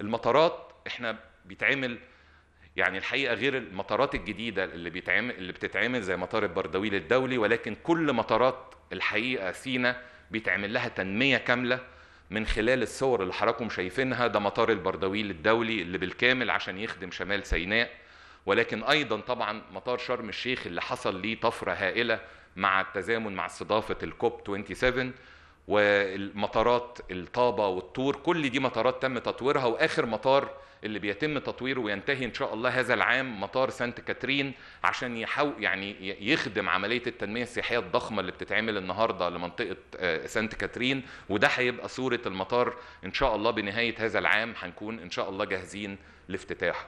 المطارات احنا بيتعمل يعني الحقيقه غير المطارات الجديده اللي بيتعمل اللي بتتعمل زي مطار البردويل الدولي ولكن كل مطارات الحقيقه سينا بيتعمل لها تنميه كامله من خلال الصور اللي حضراتكم شايفينها ده مطار البردويل الدولي اللي بالكامل عشان يخدم شمال سيناء ولكن ايضا طبعا مطار شرم الشيخ اللي حصل ليه طفره هائله مع التزامن مع استضافه الكوب 27 والمطارات الطابة والطور كل دي مطارات تم تطويرها وآخر مطار اللي بيتم تطويره وينتهي إن شاء الله هذا العام مطار سانت كاترين عشان يحو يعني يخدم عملية التنمية السياحية الضخمة اللي بتتعمل النهاردة لمنطقة آه، سانت كاترين وده هيبقى صورة المطار إن شاء الله بنهاية هذا العام هنكون إن شاء الله جاهزين لافتتاحه